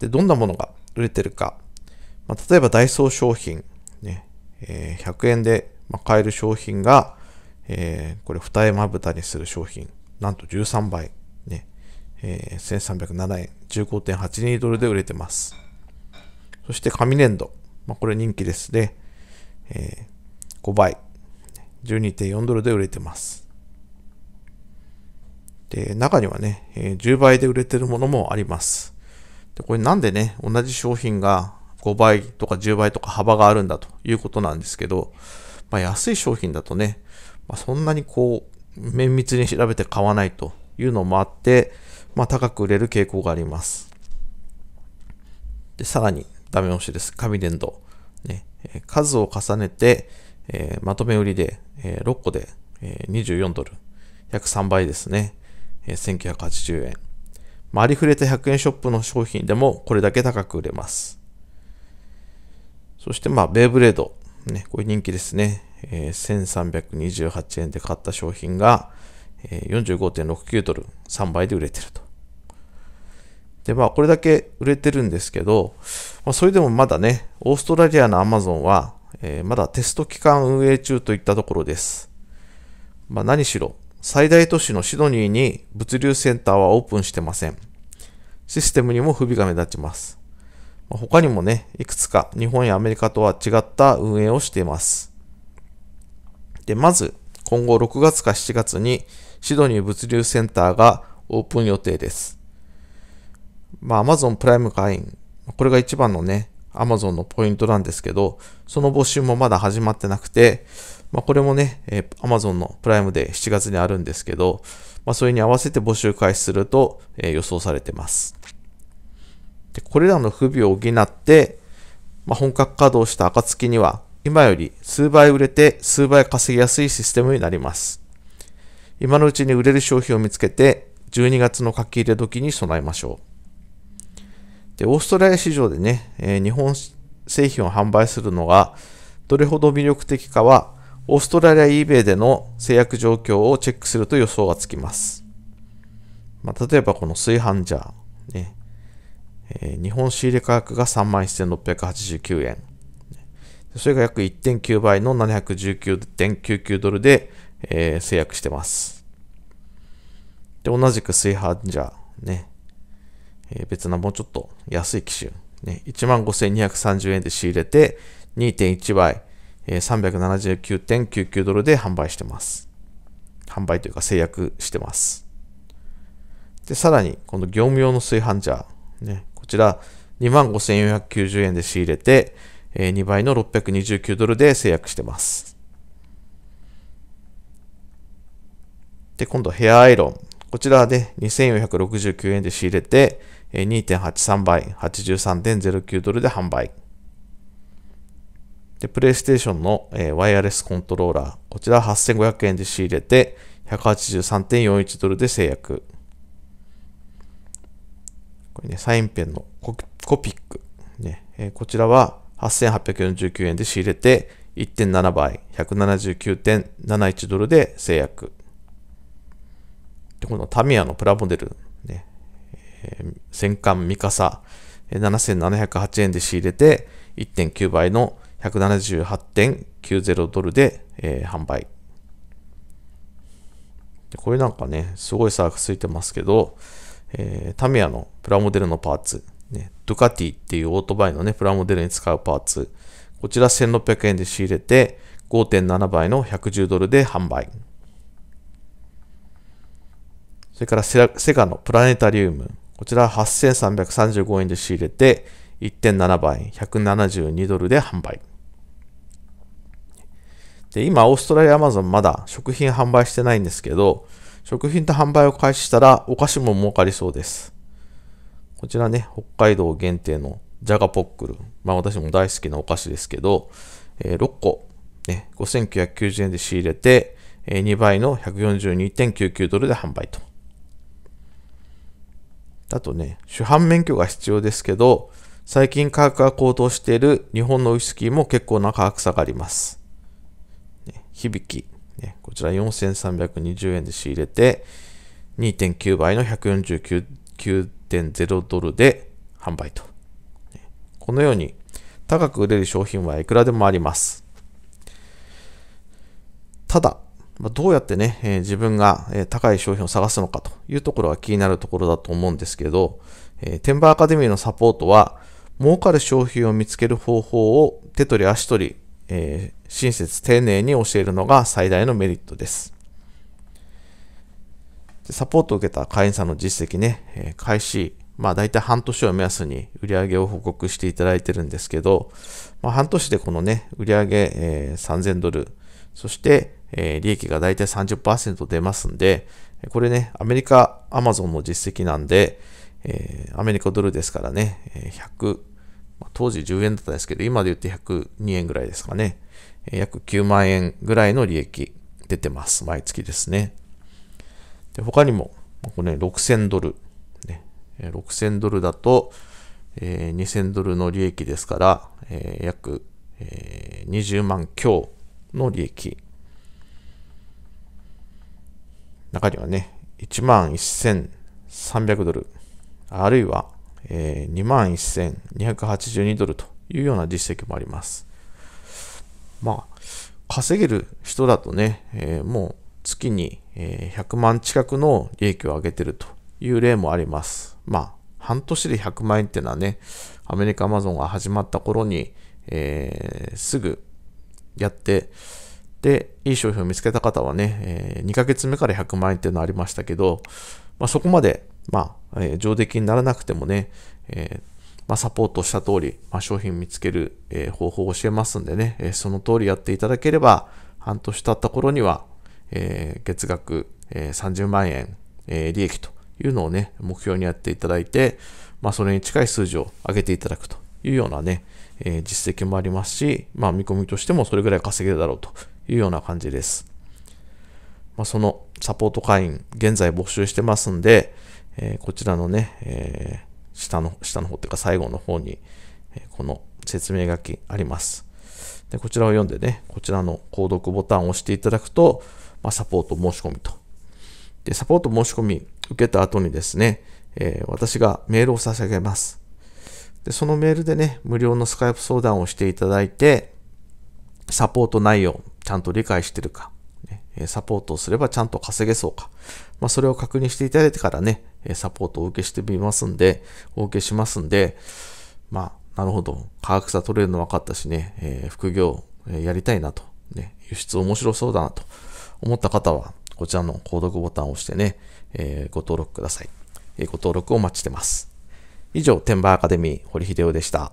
で、どんなものが売れてるか。まあ、例えばダイソー商品、ね、えー、100円で買える商品が、えー、これ二重まぶたにする商品、なんと13倍、ね、えー、1307円、15.82ドルで売れてます。そして紙粘土、まあ、これ人気ですね、えー、5倍、12.4ドルで売れてます。で、中にはね、えー、10倍で売れてるものもあります。でこれなんでね、同じ商品が5倍とか10倍とか幅があるんだということなんですけど、まあ、安い商品だとね、まあ、そんなにこう、綿密に調べて買わないというのもあって、まあ、高く売れる傾向があります。で、さらに、ダメ押しです。紙粘土。ね、数を重ねて、えー、まとめ売りで、えー、6個で、えー、24ドル。約3倍ですね。えー、1980円。まあ、ありふれた100円ショップの商品でもこれだけ高く売れます。そして、まあ、ベイブレード。ね、これ人気ですね。えー、1328円で買った商品が、えー、45.69ドル、3倍で売れてると。で、まあ、これだけ売れてるんですけど、まあ、それでもまだね、オーストラリアのアマゾンは、えー、まだテスト期間運営中といったところです。まあ、何しろ、最大都市のシドニーに物流センターはオープンしてません。システムにも不備が目立ちます。他にもね、いくつか日本やアメリカとは違った運営をしています。で、まず、今後6月か7月にシドニー物流センターがオープン予定です。まあ、Amazon プライム会員、これが一番のね、Amazon のポイントなんですけど、その募集もまだ始まってなくて、まあ、これもね、えー、Amazon のプライムで7月にあるんですけど、まあ、それに合わせて募集開始すると、えー、予想されてます。でこれらの不備を補って、まあ、本格稼働した暁には、今より数倍売れて数倍稼ぎやすいシステムになります。今のうちに売れる商品を見つけて、12月の書き入れ時に備えましょう。で、オーストラリア市場でね、えー、日本製品を販売するのが、どれほど魅力的かは、オーストラリア eBay での制約状況をチェックすると予想がつきます。まあ、例えばこの炊飯ジャー、ねえー、日本仕入れ価格が31,689円。それが約1.9倍の719.99ドルで、えー、制約してます。で、同じく炊飯ジャー、ね、えー、別なもうちょっと安い機種、ね、15,230円で仕入れて2.1倍、379.99ドルで販売してます。販売というか制約してます。で、さらに、この業務用の炊飯ジャー。ね、こちら、25,490円で仕入れて、2倍の629ドルで制約してます。で、今度ヘアアイロン。こちらで2469円で仕入れて、2.83倍、83.09ドルで販売。で、プレイステーションの、えー、ワイヤレスコントローラー、こちら8500円で仕入れて、183.41ドルで制約。これね、サインペンのコピック。ねえー、こちらは8849円で仕入れて、1.7倍、179.71ドルで制約。で、このタミヤのプラモデル、ね、えー、戦艦ミカサ、7708円で仕入れて、1.9倍の178.90ドルで、えー、販売。これなんかね、すごい差がついてますけど、えー、タミヤのプラモデルのパーツ、ね、ドゥカティっていうオートバイのね、プラモデルに使うパーツ、こちら1600円で仕入れて、5.7倍の110ドルで販売。それからセセガのプラネタリウム、こちら8335円で仕入れて、1.7倍、172ドルで販売。で、今、オーストラリアアマゾンまだ食品販売してないんですけど、食品と販売を開始したらお菓子も儲かりそうです。こちらね、北海道限定のジャガポックル。まあ私も大好きなお菓子ですけど、えー、6個、ね、5990円で仕入れて、えー、2倍の142.99ドルで販売と。あとね、主犯免許が必要ですけど、最近価格が高騰している日本のウイスキーも結構な価格差があります。響き、ね、こちら4320円で仕入れて、2.9倍の149.0ドルで販売と。このように高く売れる商品はいくらでもあります。ただ、どうやってね、え自分が、え高い商品を探すのかというところが気になるところだと思うんですけど、えテンバーアカデミーのサポートは、儲かる商品を見つける方法を手取り足取り、え親切丁寧に教えるのが最大のメリットです。サポートを受けた会員さんの実績ね、開始、まあ大体半年を目安に売り上げを報告していただいてるんですけど、まあ、半年でこのね、売り上げ、3000ドル、そして、利益が大体30%出ますんで、これね、アメリカ、アマゾンの実績なんで、アメリカドルですからね、100、当時10円だったんですけど、今で言って102円ぐらいですかね。約9万円ぐらいの利益出てます。毎月ですね。で他にも、これ、ね、6000ドル、ね。6000ドルだと、えー、2000ドルの利益ですから、えー、約、えー、20万強の利益。中にはね、1万1300ドル、あるいは、えー、2万1282ドルというような実績もあります。まあ、稼げる人だとね、えー、もう月に100万近くの利益を上げてるという例もあります。まあ、半年で100万円っていうのはね、アメリカ・アマゾンが始まった頃に、えー、すぐやって、で、いい商品を見つけた方はね、えー、2ヶ月目から100万円っていうのありましたけど、まあ、そこまで、まあ、えー、上出来にならなくてもね、えまあ、サポートした通り、まあ、商品見つける、えー、方法を教えますんでね、えー、その通りやっていただければ、半年経った頃には、えー、月額、えー、30万円、え利益というのをね、目標にやっていただいて、まあ、それに近い数字を上げていただくというようなね、え実績もありますし、まあ、見込みとしてもそれぐらい稼げるだろうというような感じです。まあ、そのサポート会員、現在募集してますんで、えこちらのね、え下の、下の方っていうか最後の方に、えこの説明書きあります。で、こちらを読んでね、こちらの購読ボタンを押していただくと、まあ、サポート申し込みと。で、サポート申し込み受けた後にですね、えー、私がメールを差し上げます。で、そのメールでね、無料のスカイプ相談をしていただいて、サポート内容、ちゃんと理解してるか、サポートをすればちゃんと稼げそうか、まあ、それを確認していただいてからね、サポートを受けしてみますんで、お受けしますんで、まあ、なるほど。科学者取れるの分かったしね、えー、副業、えやりたいなと、ね、輸出面白そうだなと思った方は、こちらの購読ボタンを押してね、えー、ご登録ください、えー、ご登録お待ちしてます。以上、天馬アカデミー、堀秀夫でした。